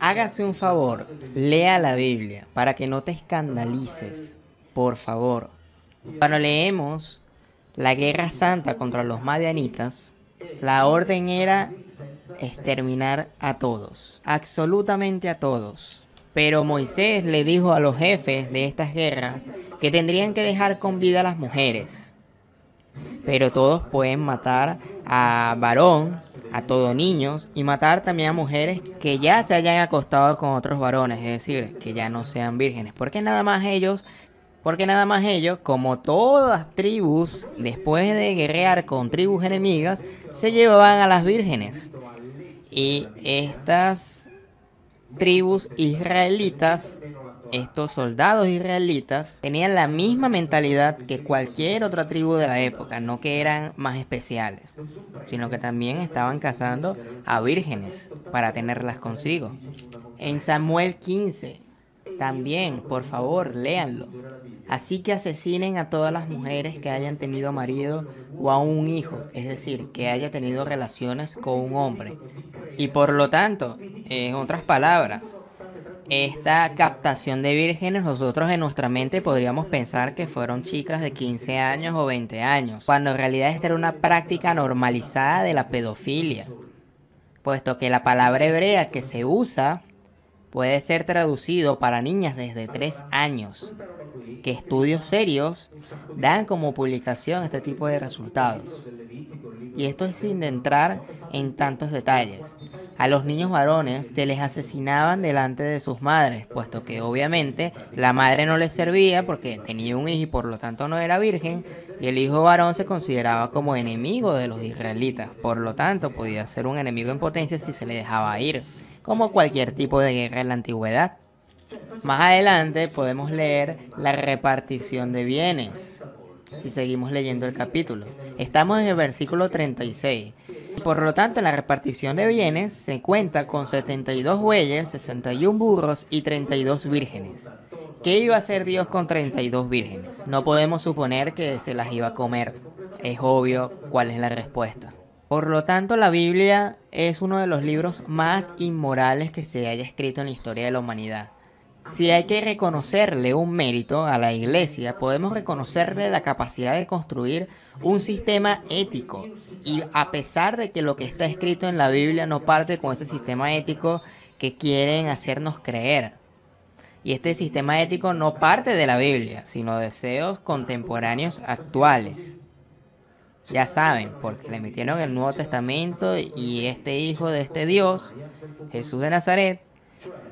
Hágase un favor, lea la Biblia para que no te escandalices, por favor. Cuando leemos la guerra santa contra los madianitas, la orden era exterminar a todos, absolutamente a todos. Pero Moisés le dijo a los jefes de estas guerras que tendrían que dejar con vida a las mujeres, pero todos pueden matar a varón, a todos niños y matar también a mujeres que ya se hayan acostado con otros varones, es decir, que ya no sean vírgenes, porque nada más ellos, porque nada más ellos, como todas tribus, después de guerrear con tribus enemigas, se llevaban a las vírgenes. Y estas tribus israelitas estos soldados israelitas tenían la misma mentalidad que cualquier otra tribu de la época, no que eran más especiales, sino que también estaban cazando a vírgenes para tenerlas consigo. En Samuel 15, también, por favor, léanlo. Así que asesinen a todas las mujeres que hayan tenido marido o a un hijo, es decir, que haya tenido relaciones con un hombre. Y por lo tanto, en otras palabras, esta captación de vírgenes, nosotros en nuestra mente podríamos pensar que fueron chicas de 15 años o 20 años, cuando en realidad esta era una práctica normalizada de la pedofilia, puesto que la palabra hebrea que se usa puede ser traducido para niñas desde 3 años, que estudios serios dan como publicación este tipo de resultados. Y esto es sin entrar en tantos detalles. A los niños varones se les asesinaban delante de sus madres, puesto que obviamente la madre no les servía porque tenía un hijo y por lo tanto no era virgen, y el hijo varón se consideraba como enemigo de los israelitas, por lo tanto podía ser un enemigo en potencia si se le dejaba ir, como cualquier tipo de guerra en la antigüedad. Más adelante podemos leer la repartición de bienes. Y seguimos leyendo el capítulo. Estamos en el versículo 36. Por lo tanto, en la repartición de bienes se cuenta con 72 bueyes, 61 burros y 32 vírgenes. ¿Qué iba a hacer Dios con 32 vírgenes? No podemos suponer que se las iba a comer. Es obvio cuál es la respuesta. Por lo tanto, la Biblia es uno de los libros más inmorales que se haya escrito en la historia de la humanidad si hay que reconocerle un mérito a la iglesia, podemos reconocerle la capacidad de construir un sistema ético. Y a pesar de que lo que está escrito en la Biblia no parte con ese sistema ético que quieren hacernos creer. Y este sistema ético no parte de la Biblia, sino deseos contemporáneos actuales. Ya saben, porque le metieron el Nuevo Testamento y este hijo de este Dios, Jesús de Nazaret,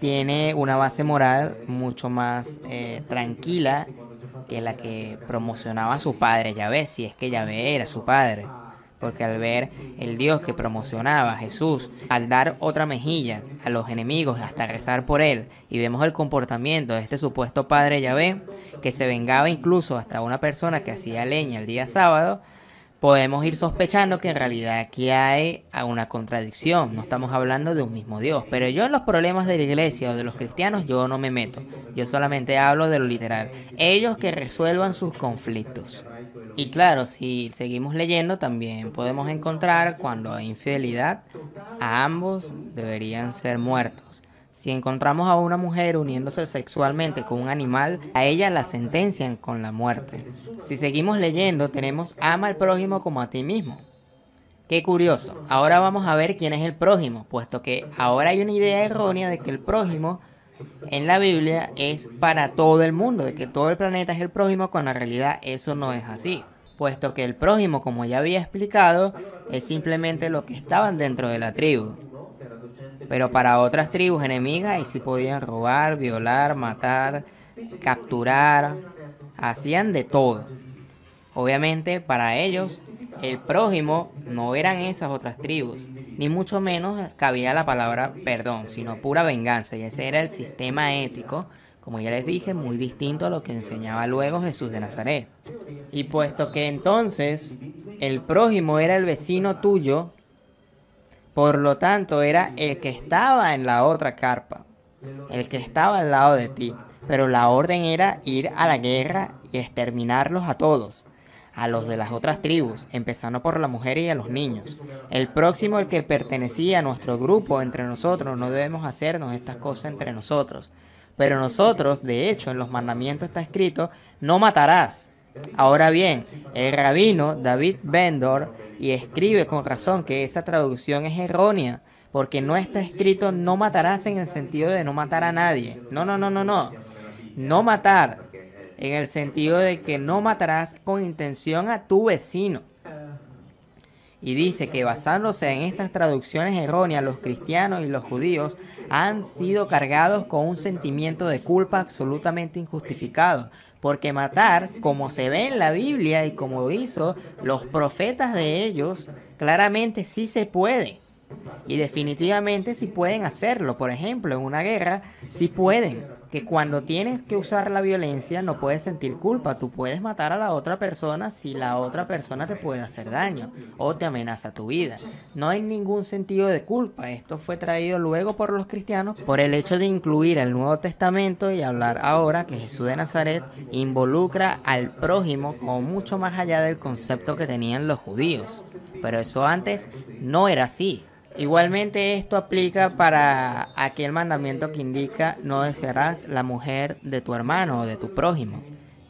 tiene una base moral mucho más eh, tranquila que la que promocionaba su padre Yahvé, si es que Yahvé era su padre. Porque al ver el Dios que promocionaba a Jesús, al dar otra mejilla a los enemigos hasta rezar por él, y vemos el comportamiento de este supuesto padre Yahvé, que se vengaba incluso hasta una persona que hacía leña el día sábado, podemos ir sospechando que en realidad aquí hay una contradicción, no estamos hablando de un mismo Dios, pero yo en los problemas de la iglesia o de los cristianos yo no me meto, yo solamente hablo de lo literal, ellos que resuelvan sus conflictos. Y claro, si seguimos leyendo también podemos encontrar cuando hay infidelidad, a ambos deberían ser muertos. Si encontramos a una mujer uniéndose sexualmente con un animal, a ella la sentencian con la muerte. Si seguimos leyendo, tenemos ama al prójimo como a ti mismo. Qué curioso, ahora vamos a ver quién es el prójimo, puesto que ahora hay una idea errónea de que el prójimo en la Biblia es para todo el mundo, de que todo el planeta es el prójimo, cuando en realidad eso no es así, puesto que el prójimo, como ya había explicado, es simplemente lo que estaban dentro de la tribu. Pero para otras tribus enemigas, y sí podían robar, violar, matar, capturar, hacían de todo. Obviamente, para ellos, el prójimo no eran esas otras tribus, ni mucho menos cabía la palabra perdón, sino pura venganza, y ese era el sistema ético como ya les dije, muy distinto a lo que enseñaba luego Jesús de Nazaret. Y puesto que entonces el prójimo era el vecino tuyo, por lo tanto, era el que estaba en la otra carpa, el que estaba al lado de ti. Pero la orden era ir a la guerra y exterminarlos a todos, a los de las otras tribus, empezando por la mujer y a los niños. El próximo, el que pertenecía a nuestro grupo, entre nosotros, no debemos hacernos estas cosas entre nosotros. Pero nosotros, de hecho, en los mandamientos está escrito, no matarás. Ahora bien, el rabino David Bendor y escribe con razón que esa traducción es errónea, porque no está escrito no matarás en el sentido de no matar a nadie. No, no, no, no, no. No matar en el sentido de que no matarás con intención a tu vecino. Y dice que basándose en estas traducciones erróneas, los cristianos y los judíos han sido cargados con un sentimiento de culpa absolutamente injustificado, porque matar, como se ve en la Biblia y como hizo los profetas de ellos, claramente sí se puede. Y definitivamente sí pueden hacerlo. Por ejemplo, en una guerra sí pueden que cuando tienes que usar la violencia no puedes sentir culpa. Tú puedes matar a la otra persona si la otra persona te puede hacer daño o te amenaza tu vida. No hay ningún sentido de culpa. Esto fue traído luego por los cristianos por el hecho de incluir el Nuevo Testamento y hablar ahora que Jesús de Nazaret involucra al prójimo como mucho más allá del concepto que tenían los judíos. Pero eso antes no era así. Igualmente esto aplica para aquel mandamiento que indica no desearás la mujer de tu hermano o de tu prójimo.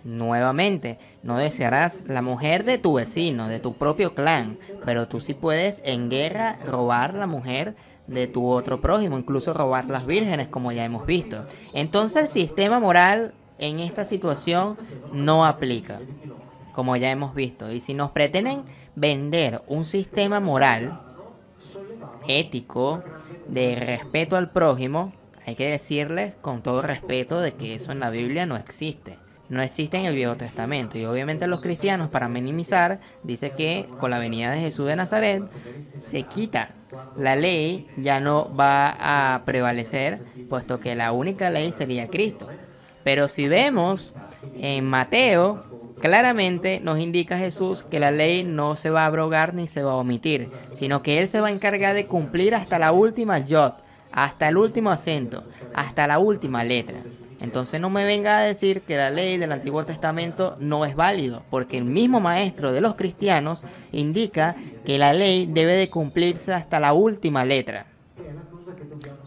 Nuevamente, no desearás la mujer de tu vecino, de tu propio clan, pero tú sí puedes en guerra robar la mujer de tu otro prójimo, incluso robar las vírgenes, como ya hemos visto. Entonces el sistema moral en esta situación no aplica, como ya hemos visto. Y si nos pretenden vender un sistema moral, ético, de respeto al prójimo, hay que decirles con todo respeto de que eso en la Biblia no existe. No existe en el Viejo Testamento. Y obviamente los cristianos, para minimizar, dice que con la venida de Jesús de Nazaret se quita. La ley ya no va a prevalecer, puesto que la única ley sería Cristo. Pero si vemos en Mateo Claramente nos indica Jesús que la ley no se va a abrogar ni se va a omitir, sino que Él se va a encargar de cumplir hasta la última yod, hasta el último acento, hasta la última letra. Entonces no me venga a decir que la ley del Antiguo Testamento no es válido, porque el mismo maestro de los cristianos indica que la ley debe de cumplirse hasta la última letra.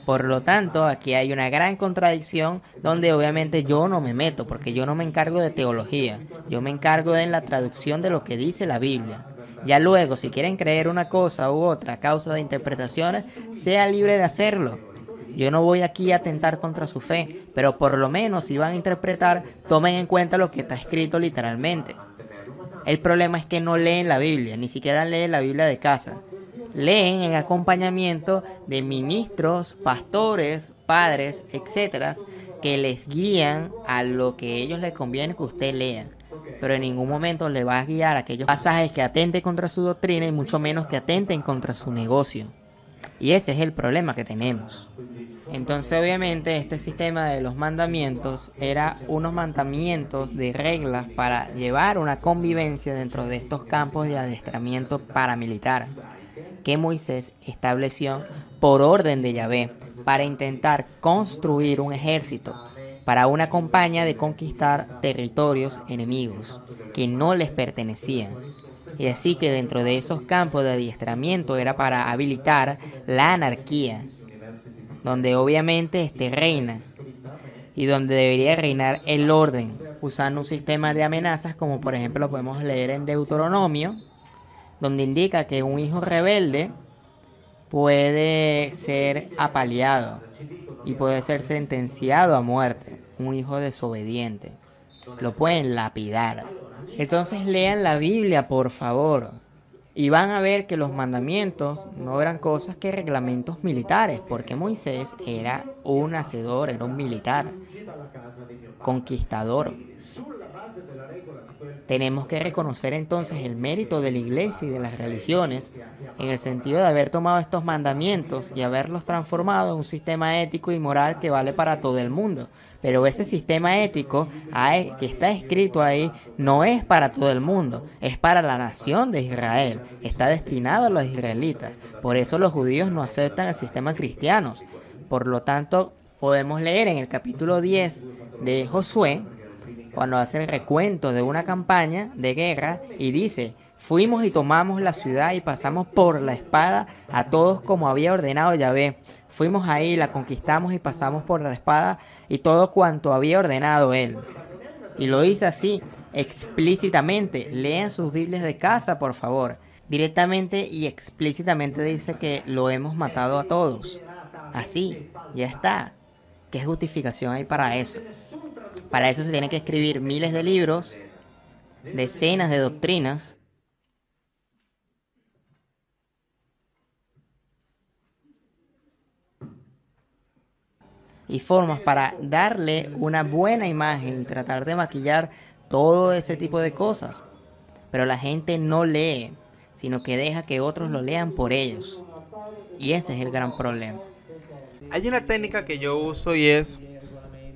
Por lo tanto, aquí hay una gran contradicción donde obviamente yo no me meto, porque yo no me encargo de teología, yo me encargo de la traducción de lo que dice la Biblia. Ya luego, si quieren creer una cosa u otra a causa de interpretaciones, sea libre de hacerlo. Yo no voy aquí a atentar contra su fe, pero por lo menos si van a interpretar, tomen en cuenta lo que está escrito literalmente. El problema es que no leen la Biblia, ni siquiera leen la Biblia de casa leen en acompañamiento de ministros, pastores, padres, etcétera, que les guían a lo que ellos les conviene que usted lea. Pero en ningún momento le va a guiar aquellos pasajes que atenten contra su doctrina y mucho menos que atenten contra su negocio. Y ese es el problema que tenemos. Entonces obviamente este sistema de los mandamientos era unos mandamientos de reglas para llevar una convivencia dentro de estos campos de adiestramiento paramilitar que Moisés estableció por orden de Yahvé para intentar construir un ejército para una campaña de conquistar territorios enemigos que no les pertenecían. Y así que dentro de esos campos de adiestramiento era para habilitar la anarquía, donde obviamente este reina y donde debería reinar el orden, usando un sistema de amenazas como por ejemplo lo podemos leer en Deuteronomio donde indica que un hijo rebelde puede ser apaleado y puede ser sentenciado a muerte, un hijo desobediente. Lo pueden lapidar. Entonces lean la Biblia, por favor, y van a ver que los mandamientos no eran cosas que reglamentos militares, porque Moisés era un hacedor, era un militar, conquistador. Tenemos que reconocer entonces el mérito de la iglesia y de las religiones en el sentido de haber tomado estos mandamientos y haberlos transformado en un sistema ético y moral que vale para todo el mundo. Pero ese sistema ético que está escrito ahí no es para todo el mundo, es para la nación de Israel, está destinado a los israelitas. Por eso los judíos no aceptan el sistema cristiano. Por lo tanto, podemos leer en el capítulo 10 de Josué, cuando hace el recuento de una campaña de guerra y dice, fuimos y tomamos la ciudad y pasamos por la espada a todos como había ordenado Yahvé. Fuimos ahí, la conquistamos y pasamos por la espada y todo cuanto había ordenado él. Y lo dice así, explícitamente. Lean sus Biblias de casa, por favor. Directamente y explícitamente dice que lo hemos matado a todos. Así, ya está. ¿Qué justificación hay para eso? Para eso se tienen que escribir miles de libros, decenas de doctrinas. y formas para darle una buena imagen, tratar de maquillar todo ese tipo de cosas. Pero la gente no lee, sino que deja que otros lo lean por ellos. Y ese es el gran problema. Hay una técnica que yo uso y es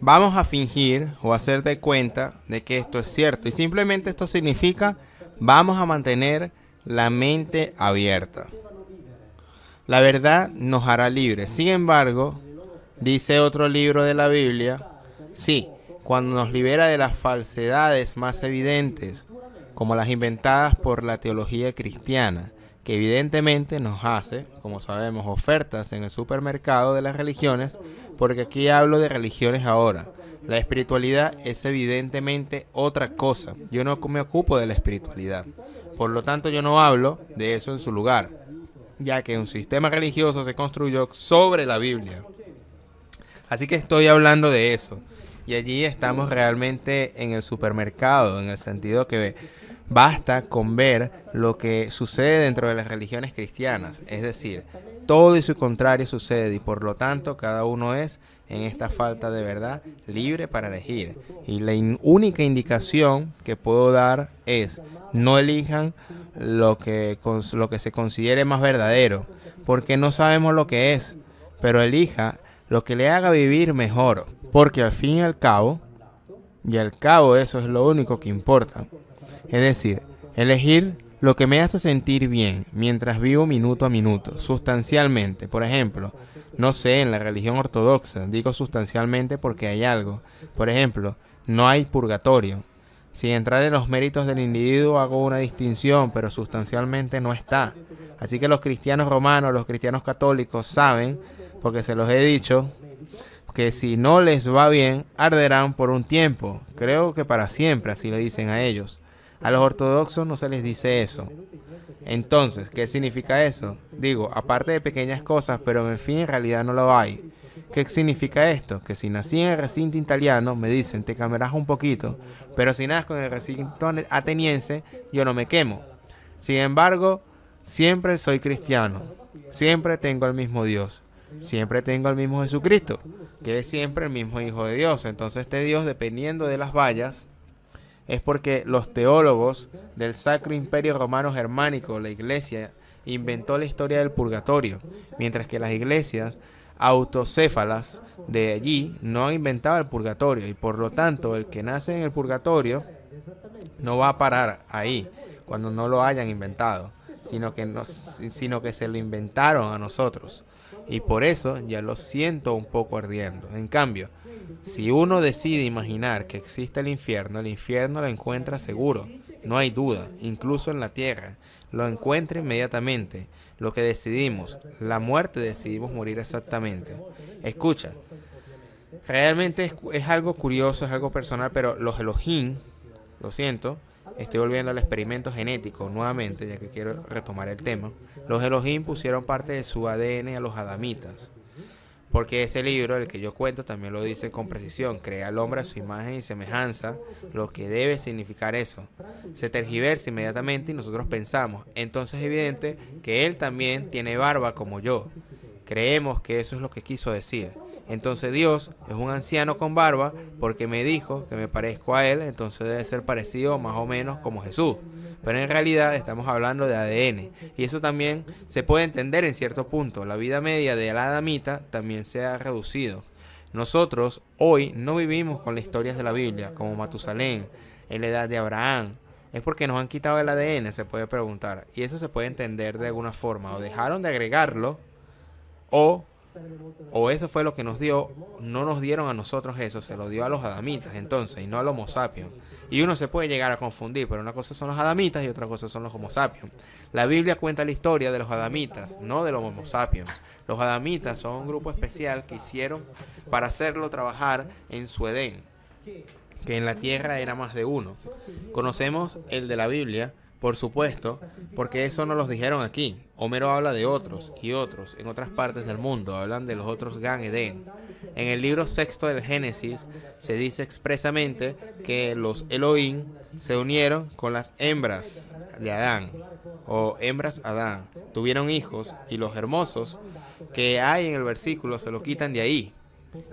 vamos a fingir o hacerte cuenta de que esto es cierto. Y simplemente esto significa vamos a mantener la mente abierta. La verdad nos hará libres. Sin embargo, dice otro libro de la Biblia, sí, cuando nos libera de las falsedades más evidentes, como las inventadas por la teología cristiana, que evidentemente nos hace, como sabemos, ofertas en el supermercado de las religiones, porque aquí hablo de religiones ahora. La espiritualidad es evidentemente otra cosa. Yo no me ocupo de la espiritualidad. Por lo tanto, yo no hablo de eso en su lugar, ya que un sistema religioso se construyó sobre la Biblia. Así que estoy hablando de eso. Y allí estamos realmente en el supermercado, en el sentido que Basta con ver lo que sucede dentro de las religiones cristianas, es decir, todo y su contrario sucede y por lo tanto cada uno es, en esta falta de verdad, libre para elegir. Y la única indicación que puedo dar es, no elijan lo que, lo que se considere más verdadero, porque no sabemos lo que es, pero elija lo que le haga vivir mejor, porque al fin y al cabo, y al cabo eso es lo único que importa. Es decir, elegir lo que me hace sentir bien mientras vivo minuto a minuto, sustancialmente. Por ejemplo, no sé, en la religión ortodoxa, digo sustancialmente porque hay algo. Por ejemplo, no hay purgatorio. Sin entrar en los méritos del individuo hago una distinción, pero sustancialmente no está. Así que los cristianos romanos, los cristianos católicos saben, porque se los he dicho, que si no les va bien, arderán por un tiempo, creo que para siempre, así le dicen a ellos. A los ortodoxos no se les dice eso. Entonces, ¿qué significa eso? Digo, aparte de pequeñas cosas, pero en fin, en realidad no lo hay. ¿Qué significa esto? Que si nací en el recinto italiano, me dicen, te camerás un poquito, pero si nazco en el recinto ateniense, yo no me quemo. Sin embargo, siempre soy cristiano, siempre tengo el mismo Dios, siempre tengo el mismo Jesucristo, que es siempre el mismo Hijo de Dios. Entonces este Dios, dependiendo de las vallas, es porque los teólogos del Sacro Imperio Romano Germánico, la Iglesia, inventó la historia del purgatorio, mientras que las iglesias autocéfalas de allí no han inventado el purgatorio y por lo tanto el que nace en el purgatorio no va a parar ahí cuando no lo hayan inventado, sino que, sino que se lo inventaron a nosotros. Y por eso ya lo siento un poco ardiendo. En cambio, si uno decide imaginar que existe el infierno, el infierno lo encuentra seguro, no hay duda, incluso en la tierra, lo encuentra inmediatamente. Lo que decidimos, la muerte decidimos morir exactamente. Escucha, realmente es, algo curioso, es algo personal, pero los Elohim, lo siento, estoy volviendo al experimento genético nuevamente, ya que quiero retomar el tema. Los Elohim pusieron parte de su ADN a los adamitas porque ese libro, el que yo cuento, también lo dice con precisión, crea al hombre a su imagen y semejanza, lo que debe significar eso. Se tergiversa inmediatamente y nosotros pensamos, entonces es evidente que él también tiene barba como yo. Creemos que eso es lo que quiso decir. Entonces Dios es un anciano con barba porque me dijo que me parezco a él, entonces debe ser parecido más o menos como Jesús pero en realidad estamos hablando de ADN. Y eso también se puede entender en cierto punto. La vida media de la adamita también se ha reducido. Nosotros hoy no vivimos con las historias de la Biblia, como Matusalén, en la edad de Abraham. ¿Es porque nos han quitado el ADN? Se puede preguntar. Y eso se puede entender de alguna forma. O dejaron de agregarlo o o eso fue lo que nos dio, no nos dieron a nosotros eso, se lo dio a los adamitas entonces, y no a los homo sapiens. Y uno se puede llegar a confundir, pero una cosa son los adamitas y otra cosa son los homo sapiens. La Biblia cuenta la historia de los adamitas, no de los homo sapiens. Los adamitas son un grupo especial que hicieron para hacerlo trabajar en su Edén, que en la tierra era más de uno. Conocemos el de la Biblia por supuesto, porque eso no los dijeron aquí. Homero habla de otros y otros en otras partes del mundo, hablan de los otros Gan Eden. En el libro sexto del Génesis se dice expresamente que los Elohim se unieron con las hembras de Adán o hembras Adán. Tuvieron hijos y los hermosos que hay en el versículo se lo quitan de ahí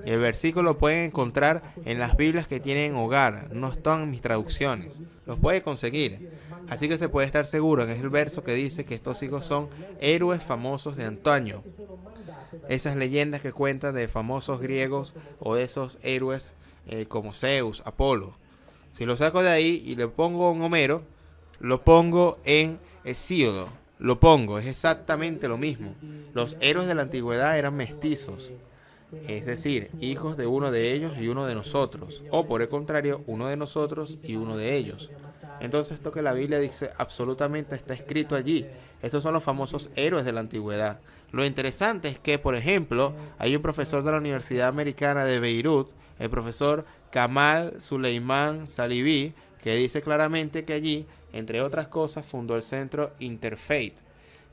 el versículo lo pueden encontrar en las Biblias que tienen hogar, no están mis traducciones. Los puede conseguir. Así que se puede estar seguro es el verso que dice que estos hijos son héroes famosos de antaño. Esas leyendas que cuentan de famosos griegos o de esos héroes eh, como Zeus, Apolo. Si lo saco de ahí y le pongo un Homero, lo pongo en Hesíodo. Lo pongo, es exactamente lo mismo. Los héroes de la antigüedad eran mestizos es decir, hijos de uno de ellos y uno de nosotros, o por el contrario, uno de nosotros y uno de ellos. Entonces esto que la Biblia dice absolutamente está escrito allí. Estos son los famosos héroes de la antigüedad. Lo interesante es que, por ejemplo, hay un profesor de la Universidad Americana de Beirut, el profesor Kamal Suleiman Salibi, que dice claramente que allí, entre otras cosas, fundó el centro Interfaith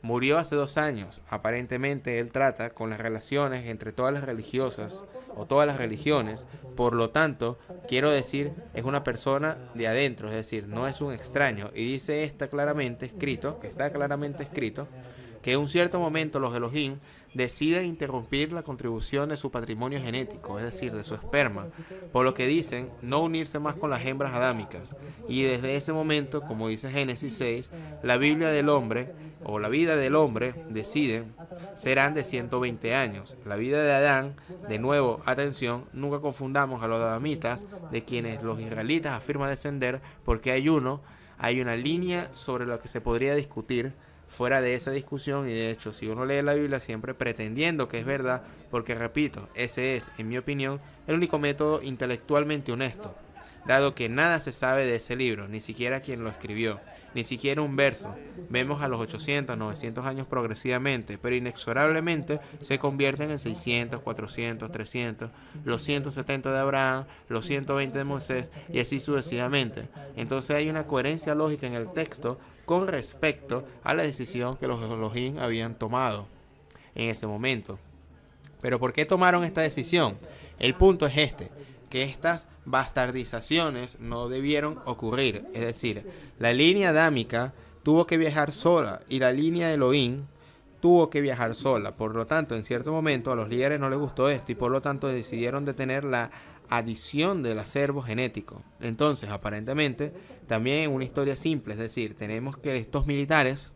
Murió hace dos años. Aparentemente él trata con las relaciones entre todas las religiosas o todas las religiones. Por lo tanto, quiero decir, es una persona de adentro, es decir, no es un extraño. Y dice está claramente escrito, que está claramente escrito, que en un cierto momento los Elohim deciden interrumpir la contribución de su patrimonio genético, es decir, de su esperma, por lo que dicen no unirse más con las hembras adámicas. Y desde ese momento, como dice Génesis 6, la Biblia del hombre o la vida del hombre, deciden, serán de 120 años. La vida de Adán, de nuevo, atención, nunca confundamos a los adamitas, de quienes los israelitas afirman descender, porque hay uno, hay una línea sobre la que se podría discutir fuera de esa discusión y de hecho si uno lee la Biblia siempre pretendiendo que es verdad, porque repito, ese es, en mi opinión, el único método intelectualmente honesto, dado que nada se sabe de ese libro, ni siquiera quien lo escribió, ni siquiera un verso. Vemos a los 800, 900 años progresivamente, pero inexorablemente se convierten en 600, 400, 300, los 170 de Abraham, los 120 de Moisés y así sucesivamente. Entonces hay una coherencia lógica en el texto con respecto a la decisión que los Elohim habían tomado en ese momento. Pero ¿por qué tomaron esta decisión? El punto es este que estas bastardizaciones no debieron ocurrir. Es decir, la línea dámica tuvo que viajar sola y la línea Elohim tuvo que viajar sola. Por lo tanto, en cierto momento a los líderes no les gustó esto y por lo tanto decidieron detener la adición del acervo genético. Entonces, aparentemente, también una historia simple, es decir, tenemos que estos militares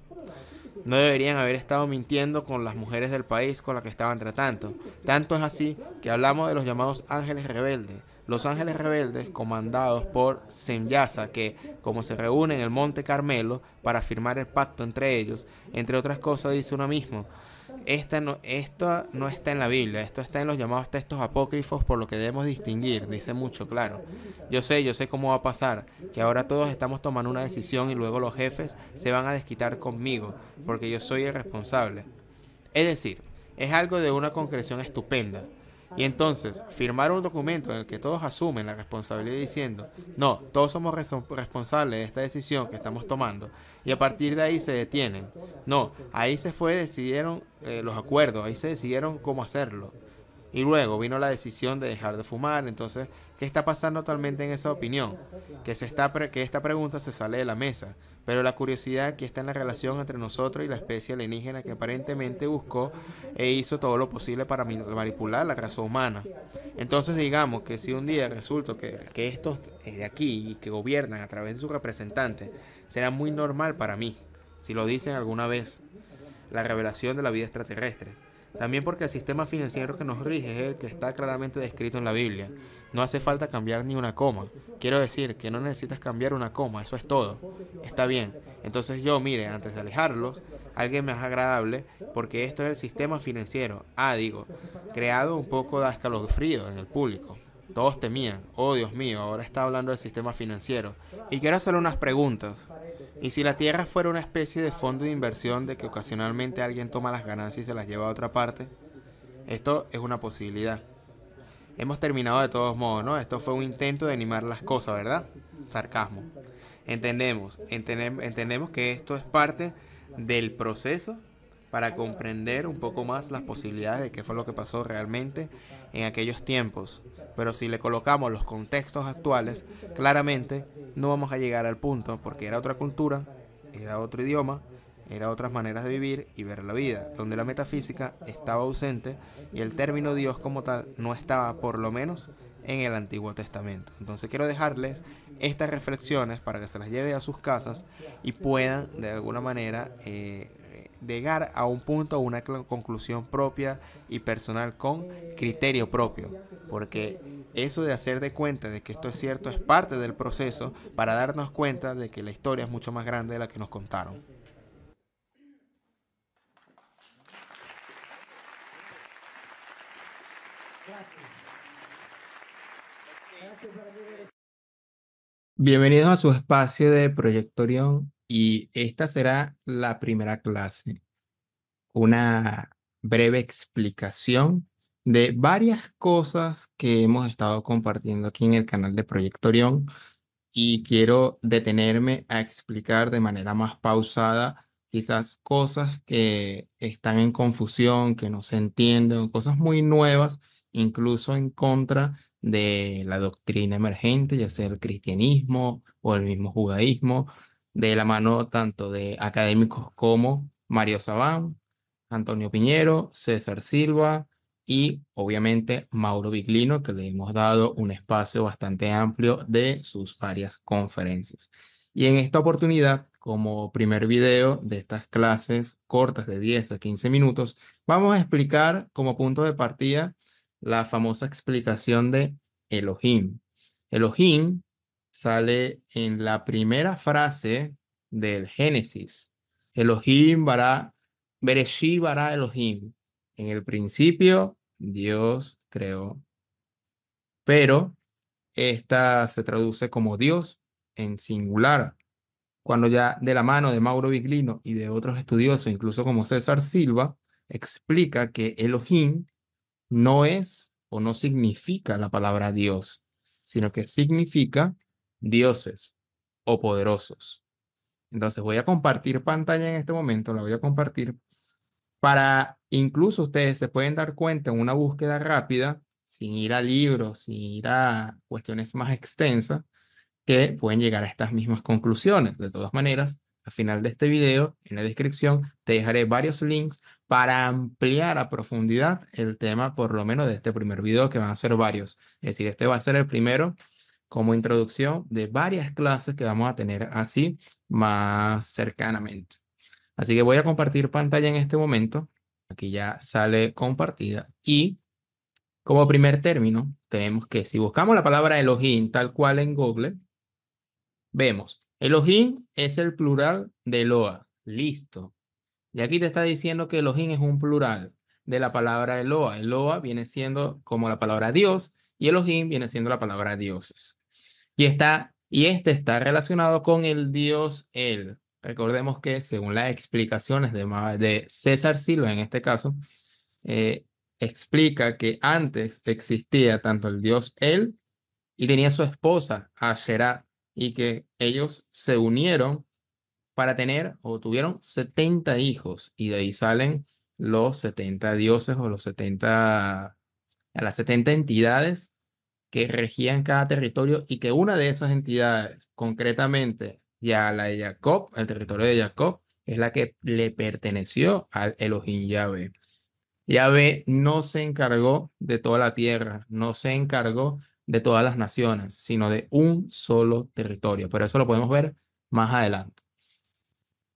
no deberían haber estado mintiendo con las mujeres del país con las que estaban tratando. Tanto es así que hablamos de los llamados ángeles rebeldes. Los ángeles rebeldes comandados por Semyasa, que como se reúnen en el Monte Carmelo para firmar el pacto entre ellos, entre otras cosas dice uno mismo, no, esto no está en la Biblia, esto está en los llamados textos apócrifos, por lo que debemos distinguir, dice mucho, claro. Yo sé, yo sé cómo va a pasar, que ahora todos estamos tomando una decisión y luego los jefes se van a desquitar conmigo, porque yo soy el responsable. Es decir, es algo de una concreción estupenda. Y entonces, firmar un documento en el que todos asumen la responsabilidad diciendo, no, todos somos responsables de esta decisión que estamos tomando, y a partir de ahí se detienen. No, ahí se fue, decidieron eh, los acuerdos, ahí se decidieron cómo hacerlo. Y luego vino la decisión de dejar de fumar. Entonces, ¿qué está pasando actualmente en esa opinión? Que, se está que esta pregunta se sale de la mesa, pero la curiosidad que está en la relación entre nosotros y la especie alienígena que aparentemente buscó e hizo todo lo posible para manipular la raza humana. Entonces, digamos que si un día resulta que, que estos de eh, aquí y que gobiernan a través de sus representantes, será muy normal para mí, si lo dicen alguna vez, la revelación de la vida extraterrestre también porque el sistema financiero que nos rige es el que está claramente descrito en la Biblia. No hace falta cambiar ni una coma. Quiero decir que no necesitas cambiar una coma, eso es todo. Está bien. Entonces yo, mire, antes de alejarlos, alguien más agradable, porque esto es el sistema financiero. Ah, digo, creado un poco de escalofrío en el público. Todos temían, oh Dios mío, ahora está hablando del sistema financiero. Y quiero hacerle unas preguntas. Y si la tierra fuera una especie de fondo de inversión de que ocasionalmente alguien toma las ganancias y se las lleva a otra parte, esto es una posibilidad. Hemos terminado de todos modos, ¿no? Esto fue un intento de animar las cosas, ¿verdad? Sarcasmo. Entendemos, entendemos, que esto es parte del proceso para comprender un poco más las posibilidades de qué fue lo que pasó realmente en aquellos tiempos. Pero si le colocamos los contextos actuales, claramente no vamos a llegar al punto porque era otra cultura, era otro idioma, era otras maneras de vivir y ver la vida, donde la metafísica estaba ausente y el término Dios como tal no estaba, por lo menos, en el Antiguo Testamento. Entonces quiero dejarles estas reflexiones para que se las lleve a sus casas y puedan de alguna manera eh, llegar a un punto, a una conclusión propia y personal con criterio propio. Porque eso de hacer de cuenta de que esto es cierto es parte del proceso para darnos cuenta de que la historia es mucho más grande de la que nos contaron. Bienvenidos a su espacio de Proyecto y esta será la primera clase, una breve explicación de varias cosas que hemos estado compartiendo aquí en el canal de Proyecto y quiero detenerme a explicar de manera más pausada quizás cosas que están en confusión, que no se entienden, cosas muy nuevas, incluso en contra de la doctrina emergente, ya sea el cristianismo o el mismo judaísmo, de la mano tanto de académicos como Mario Sabán, Antonio Piñero, César Silva y obviamente Mauro Biglino, que le hemos dado un espacio bastante amplio de sus varias conferencias. Y en esta oportunidad, como primer video de estas clases cortas de 10 a 15 minutos, vamos a explicar como punto de partida la famosa explicación de Elohim. Elohim sale en la primera frase del Génesis. Elohim bara, Bereshí bara Elohim. En el principio, Dios creó. Pero esta se traduce como Dios en singular. Cuando ya de la mano de Mauro Viglino y de otros estudiosos, incluso como César Silva, explica que Elohim no es o no significa la palabra Dios, sino que significa dioses o poderosos. Entonces voy a compartir pantalla en este momento, la voy a compartir para incluso ustedes se pueden dar cuenta en una búsqueda rápida, sin ir a libros, sin ir a cuestiones más extensas, que pueden llegar a estas mismas conclusiones. De todas maneras, al final de este video, en la descripción, te dejaré varios links para ampliar a profundidad el tema, por lo menos de este primer video, que van a ser varios. Es decir, este va a ser el primero como introducción de varias clases que vamos a tener así más cercanamente. Así que voy a compartir pantalla en este momento. Aquí ya sale compartida. Y como primer término, tenemos que si buscamos la palabra Elohim tal cual en Google, vemos, Elohim es el plural de Eloa. Listo. Y aquí te está diciendo que Elohim es un plural de la palabra Eloa. Eloa viene siendo como la palabra Dios y Elohim viene siendo la palabra dioses. Y, está, y este está relacionado con el dios El. Recordemos que según las explicaciones de, de César Silva, en este caso, eh, explica que antes existía tanto el dios El y tenía su esposa Asherah y que ellos se unieron para tener o tuvieron 70 hijos y de ahí salen los 70 dioses o los 70 a las 70 entidades que regían cada territorio y que una de esas entidades, concretamente ya la de Jacob, el territorio de Jacob, es la que le perteneció al Elohim Yahvé. Yahvé no se encargó de toda la tierra, no se encargó de todas las naciones, sino de un solo territorio. Pero eso lo podemos ver más adelante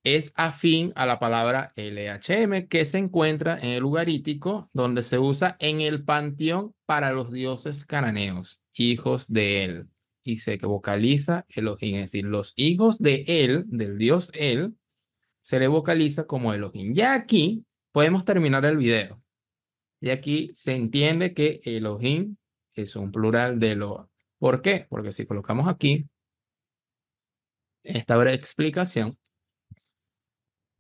es afín a la palabra LHM que se encuentra en el lugarítico donde se usa en el panteón para los dioses cananeos, hijos de él. Y se vocaliza Elohim, es decir, los hijos de él, del dios él, se le vocaliza como Elohim. Ya aquí podemos terminar el video. Y aquí se entiende que Elohim es un plural de lo ¿Por qué? Porque si colocamos aquí esta breve explicación,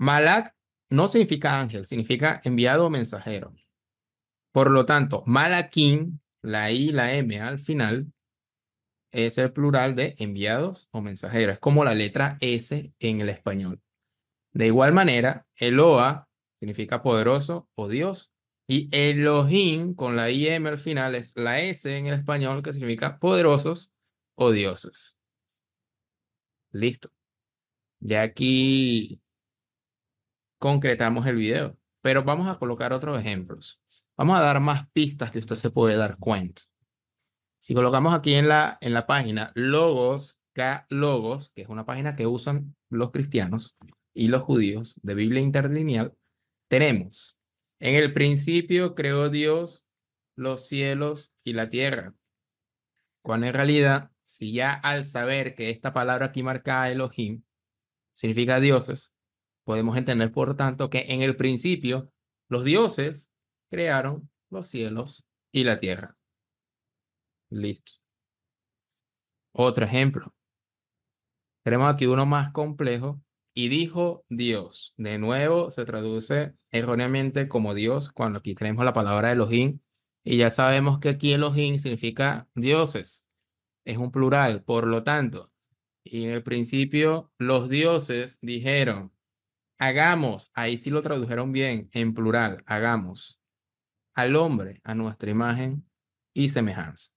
Malak no significa ángel, significa enviado o mensajero. Por lo tanto, Malaquín, la I la M al final, es el plural de enviados o mensajeros. Es como la letra S en el español. De igual manera, Eloa significa poderoso o Dios. Y Elohim, con la I, M al final, es la S en el español que significa poderosos o dioses. Listo. De aquí concretamos el video. Pero vamos a colocar otros ejemplos. Vamos a dar más pistas que usted se puede dar cuenta. Si colocamos aquí en la, en la página logos, logos, que es una página que usan los cristianos y los judíos de Biblia interlineal, tenemos, en el principio creó Dios los cielos y la tierra. Cuando en realidad, si ya al saber que esta palabra aquí marcada Elohim significa dioses, Podemos entender, por tanto, que en el principio los dioses crearon los cielos y la tierra. Listo. Otro ejemplo. Tenemos aquí uno más complejo. Y dijo Dios. De nuevo se traduce erróneamente como Dios cuando aquí tenemos la palabra Elohim. Y ya sabemos que aquí Elohim significa dioses. Es un plural, por lo tanto. Y en el principio los dioses dijeron, hagamos, ahí sí lo tradujeron bien, en plural, hagamos al hombre a nuestra imagen y semejanza.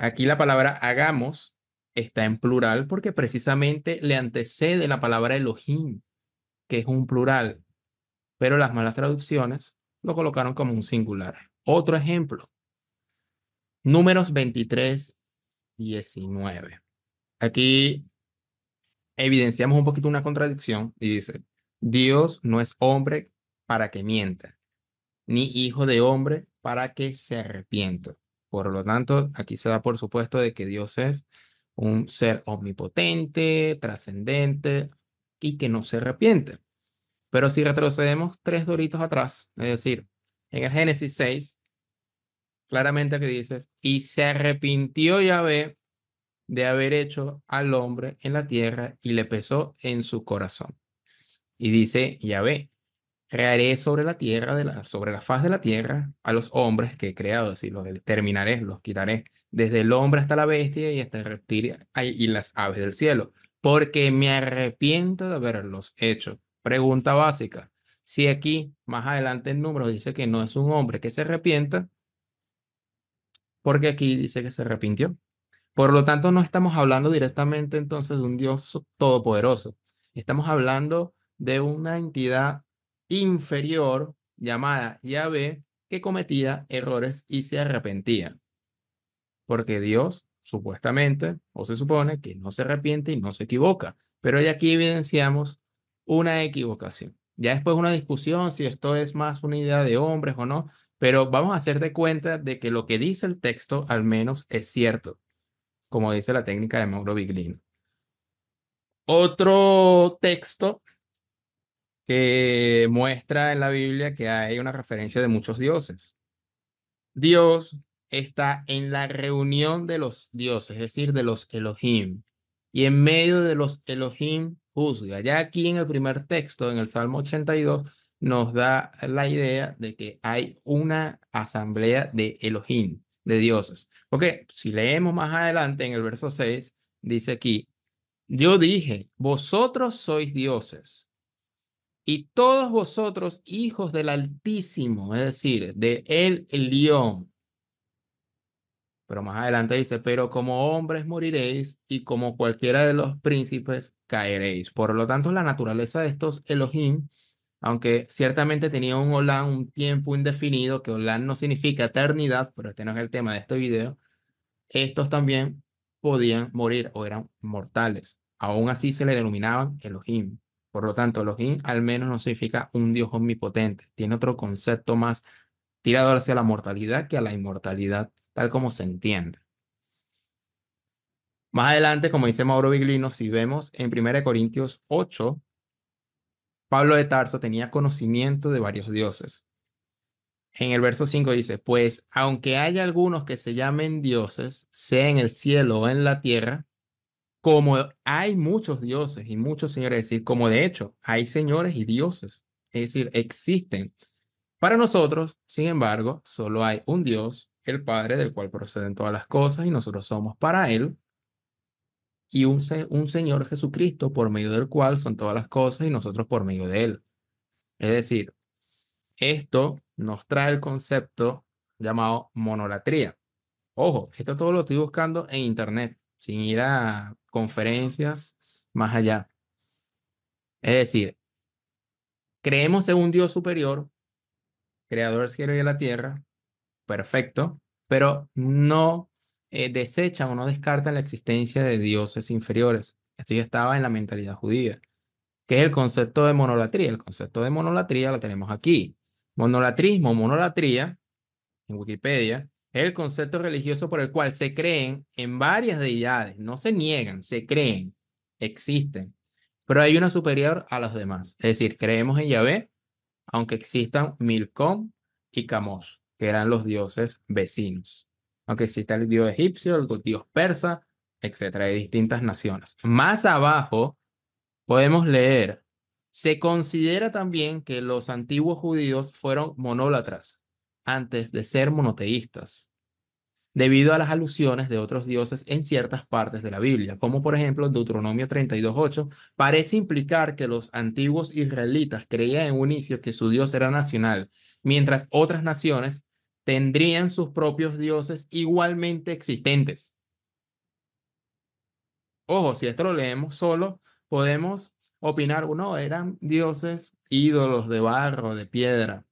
Aquí la palabra hagamos está en plural porque precisamente le antecede la palabra Elohim, que es un plural, pero las malas traducciones lo colocaron como un singular. Otro ejemplo, números 23, 19. Aquí evidenciamos un poquito una contradicción y dice, Dios no es hombre para que mienta, ni hijo de hombre para que se arrepienta. Por lo tanto, aquí se da por supuesto de que Dios es un ser omnipotente, trascendente y que no se arrepiente. Pero si retrocedemos tres doritos atrás, es decir, en el Génesis 6, claramente que dices, y se arrepintió Yahvé de haber hecho al hombre en la tierra y le pesó en su corazón. Y dice Ya ve. crearé sobre la tierra, de la, sobre la faz de la tierra, a los hombres que he creado, es los terminaré, los quitaré, desde el hombre hasta la bestia y hasta el reptil y las aves del cielo, porque me arrepiento de haberlos hecho. Pregunta básica. Si aquí, más adelante el número. dice que no es un hombre que se arrepienta, porque aquí dice que se arrepintió. Por lo tanto, no estamos hablando directamente entonces de un Dios todopoderoso. Estamos hablando de una entidad inferior llamada Yahvé que cometía errores y se arrepentía. Porque Dios, supuestamente, o se supone que no se arrepiente y no se equivoca. Pero hoy aquí evidenciamos una equivocación. Ya después una discusión si esto es más una idea de hombres o no, pero vamos a hacer de cuenta de que lo que dice el texto al menos es cierto como dice la técnica de Mauro Biglino. Otro texto que muestra en la Biblia que hay una referencia de muchos dioses. Dios está en la reunión de los dioses, es decir, de los Elohim. Y en medio de los Elohim juzga. Ya aquí en el primer texto, en el Salmo 82, nos da la idea de que hay una asamblea de Elohim de dioses. Porque si leemos más adelante en el verso 6, dice aquí, yo dije, vosotros sois dioses y todos vosotros hijos del Altísimo, es decir, de el León. Pero más adelante dice, pero como hombres moriréis y como cualquiera de los príncipes caeréis. Por lo tanto, la naturaleza de estos Elohim aunque ciertamente tenía un Olan un tiempo indefinido, que Olan no significa eternidad, pero este no es el tema de este video, estos también podían morir o eran mortales. Aún así se le denominaban Elohim. Por lo tanto, Elohim al menos no significa un Dios omnipotente, tiene otro concepto más tirado hacia la mortalidad que a la inmortalidad, tal como se entiende. Más adelante, como dice Mauro Biglino, si vemos en 1 Corintios 8, Pablo de Tarso tenía conocimiento de varios dioses. En el verso 5 dice, pues aunque haya algunos que se llamen dioses, sea en el cielo o en la tierra, como hay muchos dioses y muchos señores, es decir, como de hecho hay señores y dioses, es decir, existen. Para nosotros, sin embargo, solo hay un Dios, el Padre, del cual proceden todas las cosas y nosotros somos para Él y un, un Señor Jesucristo por medio del cual son todas las cosas y nosotros por medio de Él. Es decir, esto nos trae el concepto llamado monolatría. Ojo, esto todo lo estoy buscando en Internet, sin ir a conferencias más allá. Es decir, creemos en un Dios superior, creador del cielo y de la tierra, perfecto, pero no eh, desechan o no descartan la existencia de dioses inferiores. Esto ya estaba en la mentalidad judía, que es el concepto de monolatría. El concepto de monolatría lo tenemos aquí. Monolatrismo, monolatría, en Wikipedia, es el concepto religioso por el cual se creen en varias deidades, no se niegan, se creen, existen, pero hay una superior a las demás. Es decir, creemos en Yahvé, aunque existan Milcom y Camos, que eran los dioses vecinos aunque exista el dios egipcio, el dios persa, etcétera, de distintas naciones. Más abajo podemos leer, se considera también que los antiguos judíos fueron monólatras antes de ser monoteístas, debido a las alusiones de otros dioses en ciertas partes de la Biblia, como por ejemplo Deuteronomio 32.8, parece implicar que los antiguos israelitas creían en un inicio que su dios era nacional, mientras otras naciones tendrían sus propios dioses igualmente existentes. Ojo, si esto lo leemos solo, podemos opinar, uno, eran dioses ídolos de barro, de piedra,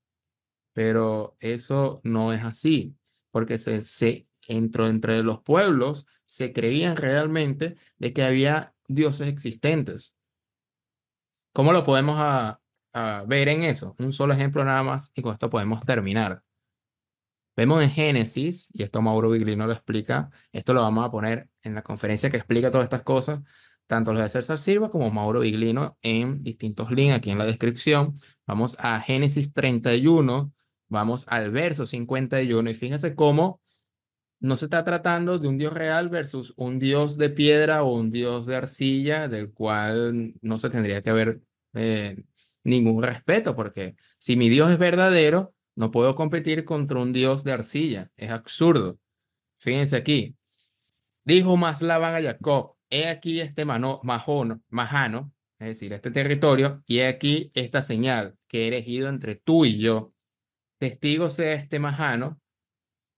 pero eso no es así, porque se, entró entre los pueblos, se creían realmente de que había dioses existentes. ¿Cómo lo podemos ah, ah, ver en eso? Un solo ejemplo nada más y con esto podemos terminar. Vemos en Génesis, y esto Mauro Viglino lo explica, esto lo vamos a poner en la conferencia que explica todas estas cosas, tanto los de César Silva como Mauro Biglino en distintos links aquí en la descripción. Vamos a Génesis 31, vamos al verso 51 y fíjense cómo no se está tratando de un Dios real versus un Dios de piedra o un Dios de arcilla del cual no se tendría que haber eh, ningún respeto, porque si mi Dios es verdadero, no puedo competir contra un dios de arcilla. Es absurdo. Fíjense aquí. Dijo Maslavan a Jacob, he aquí este mano, majano, es decir, este territorio, y he aquí esta señal que he elegido entre tú y yo. Testigo sea este majano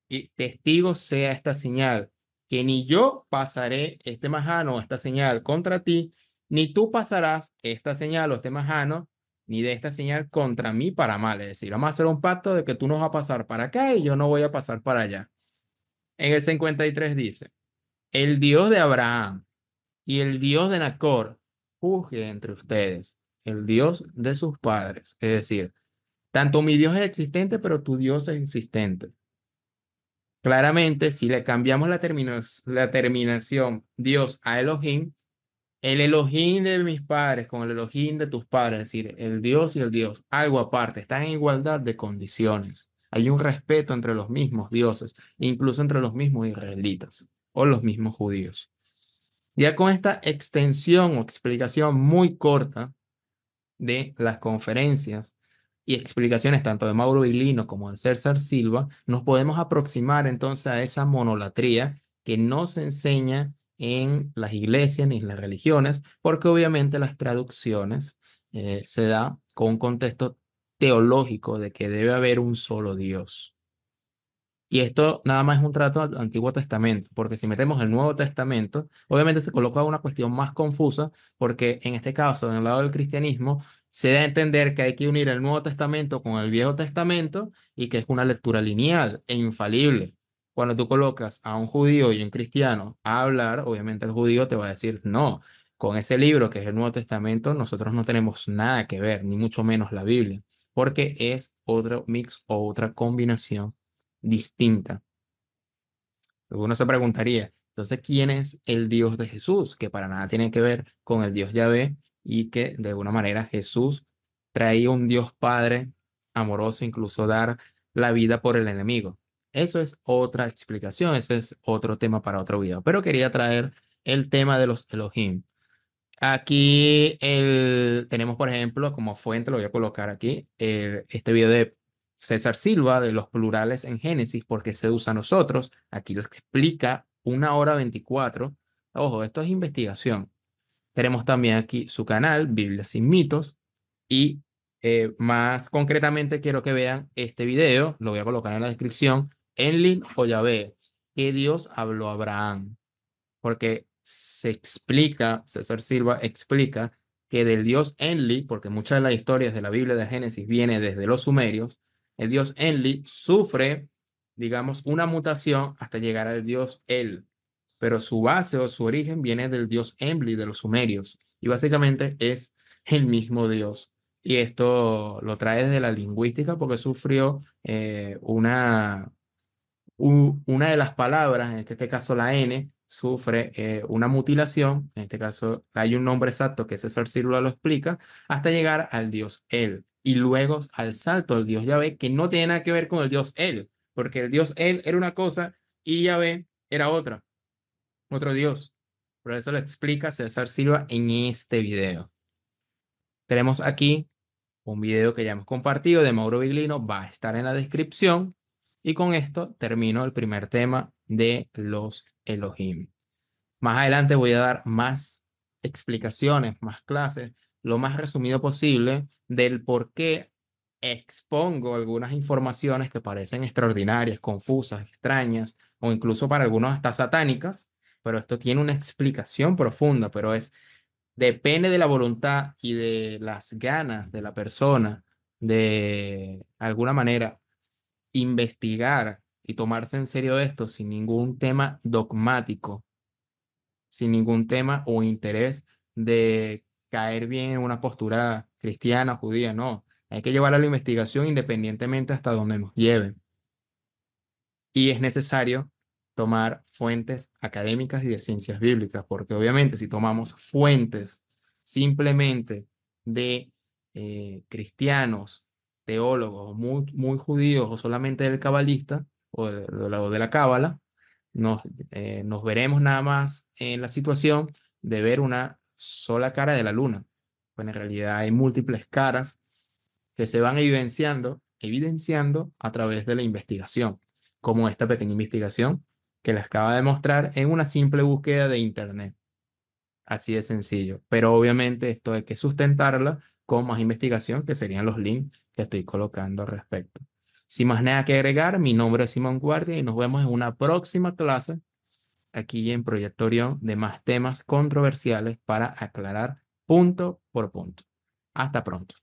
y testigo sea esta señal, que ni yo pasaré este majano o esta señal contra ti, ni tú pasarás esta señal o este majano ni de esta señal contra mí para mal. Es decir, vamos a hacer un pacto de que tú no vas a pasar para acá y yo no voy a pasar para allá. En el 53 dice, el Dios de Abraham y el Dios de Nacor juzgue entre ustedes, el Dios de sus padres. Es decir, tanto mi Dios es existente, pero tu Dios es existente. Claramente, si le cambiamos la, la terminación Dios a Elohim, el Elohim de mis padres con el Elohim de tus padres, es decir, el Dios y el Dios, algo aparte, están en igualdad de condiciones. Hay un respeto entre los mismos dioses, incluso entre los mismos israelitas o los mismos judíos. Ya con esta extensión o explicación muy corta de las conferencias y explicaciones tanto de Mauro Vilino como de César Silva, nos podemos aproximar entonces a esa monolatría que nos se enseña en las iglesias ni en las religiones, porque obviamente las traducciones eh, se da con un contexto teológico de que debe haber un solo Dios. Y esto nada más es un trato al Antiguo Testamento, porque si metemos el Nuevo Testamento, obviamente se coloca una cuestión más confusa, porque en este caso, en el lado del cristianismo, se da a entender que hay que unir el Nuevo Testamento con el Viejo Testamento y que es una lectura lineal e infalible. Cuando tú colocas a un judío y un cristiano a hablar, obviamente el judío te va a decir, no, con ese libro que es el Nuevo Testamento, nosotros no tenemos nada que ver, ni mucho menos la Biblia, porque es otro mix o otra combinación distinta. Uno se preguntaría, entonces, ¿quién es el Dios de Jesús? Que para nada tiene que ver con el Dios Yahvé y que de alguna manera Jesús traía un Dios Padre amoroso, incluso dar la vida por el enemigo. Eso es otra explicación, ese es otro tema para otro video, pero quería traer el tema de los Elohim. Aquí el, tenemos, por ejemplo, como fuente, lo voy a colocar aquí, eh, este video de César Silva de los plurales en Génesis, porque se usa nosotros. Aquí lo explica una hora 24. Ojo, esto es investigación. Tenemos también aquí su canal, Biblia sin mitos. Y eh, más concretamente quiero que vean este video, lo voy a colocar en la descripción, Enlil o Yahvé, que Dios habló a Abraham. Porque se explica, César Silva explica que del dios Enli, porque muchas de las historias de la Biblia de Génesis viene desde los sumerios, el dios Enli sufre, digamos, una mutación hasta llegar al dios él, pero su base o su origen viene del dios Enlil de los sumerios y básicamente es el mismo dios. Y esto lo trae de la lingüística porque sufrió eh, una, una de las palabras, en este, caso la N, sufre eh, una mutilación, en este caso hay un nombre exacto que César Silva lo explica, hasta llegar al dios él y luego al salto del dios Yahvé, que no tiene nada que ver con el dios él, porque el dios él era una cosa y Yahvé era otra, otro dios. Pero eso lo explica César Silva en este video. Tenemos aquí un video que ya hemos compartido de Mauro Biglino, va a estar en la descripción. Y con esto termino el primer tema de los Elohim. Más adelante voy a dar más explicaciones, más clases, lo más resumido posible del por qué expongo algunas informaciones que parecen extraordinarias, confusas, extrañas o incluso para algunos hasta satánicas, pero esto tiene una explicación profunda, pero es depende de la voluntad y de las ganas de la persona de alguna manera investigar y tomarse en serio esto sin ningún tema dogmático, sin ningún tema o interés de caer bien en una postura cristiana o judía, no. Hay que llevar a la investigación independientemente hasta donde nos lleven. Y es necesario tomar fuentes académicas y de ciencias bíblicas, porque obviamente si tomamos fuentes simplemente de eh, cristianos teólogos muy, muy judíos o solamente del cabalista o de, de, la, de la cábala, nos, eh, nos veremos nada más en la situación de ver una sola cara de la luna. Bueno, en realidad hay múltiples caras que se van evidenciando, evidenciando a través de la investigación, como esta pequeña investigación que les acaba de mostrar en una simple búsqueda de Internet. Así de sencillo. Pero obviamente esto hay que sustentarla con más investigación, que serían los links que estoy colocando al respecto. Sin más nada que agregar, mi nombre es Simón Guardia y nos vemos en una próxima clase aquí en Proyectorio de más temas controversiales para aclarar punto por punto. Hasta pronto.